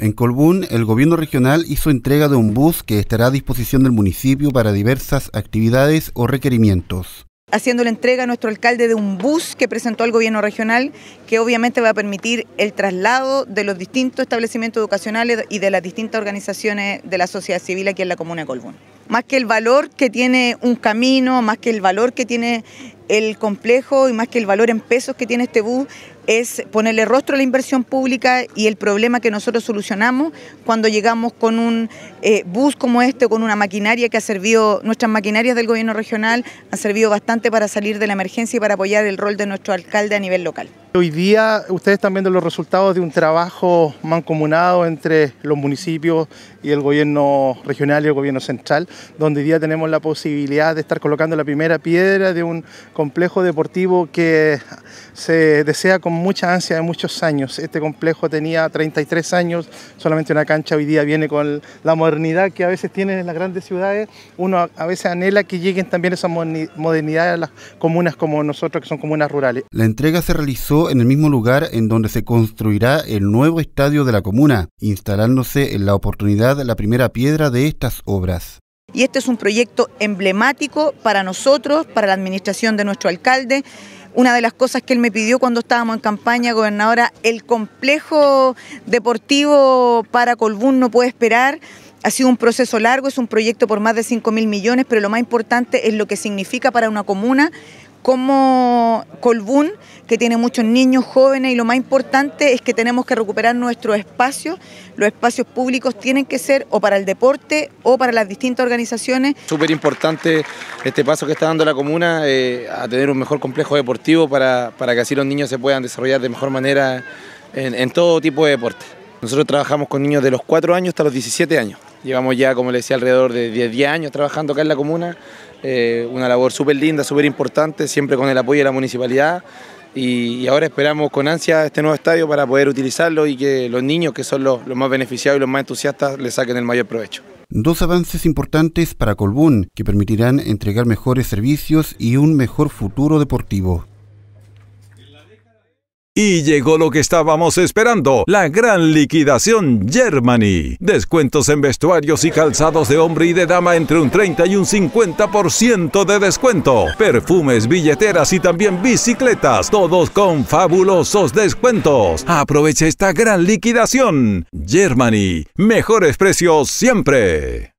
En Colbún, el gobierno regional hizo entrega de un bus que estará a disposición del municipio para diversas actividades o requerimientos haciendo la entrega a nuestro alcalde de un bus que presentó al gobierno regional, que obviamente va a permitir el traslado de los distintos establecimientos educacionales y de las distintas organizaciones de la sociedad civil aquí en la comuna de Colbún. Más que el valor que tiene un camino, más que el valor que tiene el complejo y más que el valor en pesos que tiene este bus es ponerle rostro a la inversión pública y el problema que nosotros solucionamos cuando llegamos con un eh, bus como este, con una maquinaria que ha servido, nuestras maquinarias del gobierno regional han servido bastante para salir de la emergencia y para apoyar el rol de nuestro alcalde a nivel local. Hoy día ustedes están viendo los resultados de un trabajo mancomunado entre los municipios y el gobierno regional y el gobierno central, donde hoy día tenemos la posibilidad de estar colocando la primera piedra de un complejo deportivo que se desea con mucha ansia de muchos años. Este complejo tenía 33 años, solamente una cancha hoy día viene con la modernidad que a veces tienen en las grandes ciudades. Uno a veces anhela que lleguen también esas modernidades a las comunas como nosotros, que son comunas rurales. La entrega se realizó en el mismo lugar en donde se construirá el nuevo estadio de la comuna, instalándose en la oportunidad la primera piedra de estas obras. Y este es un proyecto emblemático para nosotros, para la administración de nuestro alcalde. Una de las cosas que él me pidió cuando estábamos en campaña, gobernadora, el complejo deportivo para Colbún no puede esperar. Ha sido un proceso largo, es un proyecto por más de 5 mil millones, pero lo más importante es lo que significa para una comuna como Colbún, que tiene muchos niños jóvenes y lo más importante es que tenemos que recuperar nuestro espacio. Los espacios públicos tienen que ser o para el deporte o para las distintas organizaciones. Súper importante este paso que está dando la comuna eh, a tener un mejor complejo deportivo para, que así los niños se puedan desarrollar de mejor manera en, todo tipo de deporte. Nosotros trabajamos con niños de los 4 años hasta los 17 años. Llevamos ya, como les decía, alrededor de 10, 10 años trabajando acá en la comuna eh, una labor súper linda, súper importante, siempre con el apoyo de la municipalidad. Y, ahora esperamos con ansia este nuevo estadio para poder utilizarlo y que los niños, que son los, los más beneficiados y los más entusiastas, le saquen el mayor provecho. Dos avances importantes para Colbún que permitirán entregar mejores servicios y un mejor futuro deportivo. Y llegó lo que estábamos esperando, la gran liquidación Germany. Descuentos en vestuarios y calzados de hombre y de dama entre un 30 y un 50% de descuento. Perfumes, billeteras y también bicicletas, todos con fabulosos descuentos. Aprovecha esta gran liquidación. Germany, mejores precios siempre.